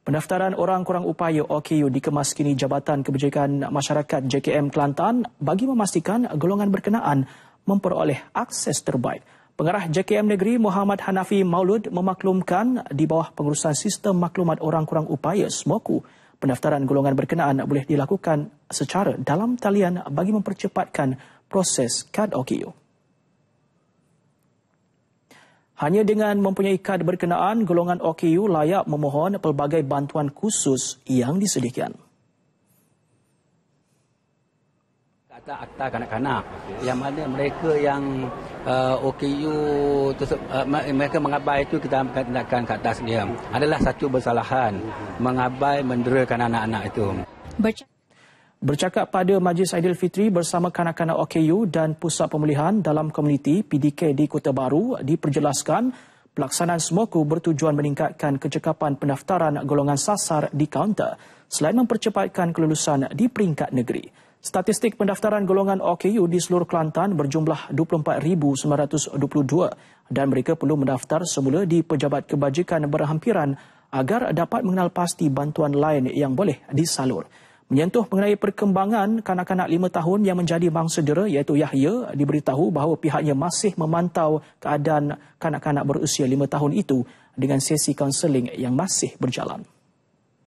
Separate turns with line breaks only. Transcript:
Pendaftaran Orang Kurang Upaya OKU dikemas kini Jabatan Kebajikan Masyarakat JKM Kelantan bagi memastikan golongan berkenaan memperoleh akses terbaik. Pengarah JKM Negeri Muhammad Hanafi Maulud memaklumkan di bawah pengurusan sistem maklumat Orang Kurang Upaya SMOKU, pendaftaran golongan berkenaan boleh dilakukan secara dalam talian bagi mempercepatkan proses kad OKU. Hanya dengan mempunyai kad berkenaan, golongan OKU layak memohon pelbagai bantuan khusus yang disediakan.
Kata akta kanak-kanak yang mana mereka yang uh, OKU uh, mereka mengabai itu kita akan tindakan ke atas dia. Adalah satu bersalahan mengabai mendera anak-anak itu.
Baca Bercakap pada Majlis Aidilfitri bersama kanak-kanak OKU dan Pusat Pemulihan dalam Komuniti PDK di Kota Baru diperjelaskan pelaksanaan semoku bertujuan meningkatkan kecekapan pendaftaran golongan sasar di kaunter selain mempercepatkan kelulusan di peringkat negeri. Statistik pendaftaran golongan OKU di seluruh Kelantan berjumlah 24,922 dan mereka perlu mendaftar semula di Pejabat Kebajikan Berhampiran agar dapat mengenal pasti bantuan lain yang boleh disalur. Menyentuh mengenai perkembangan kanak-kanak lima tahun yang menjadi mangsa dera iaitu Yahya diberitahu bahawa pihaknya masih memantau keadaan kanak-kanak berusia lima tahun itu dengan sesi kaunseling yang masih berjalan.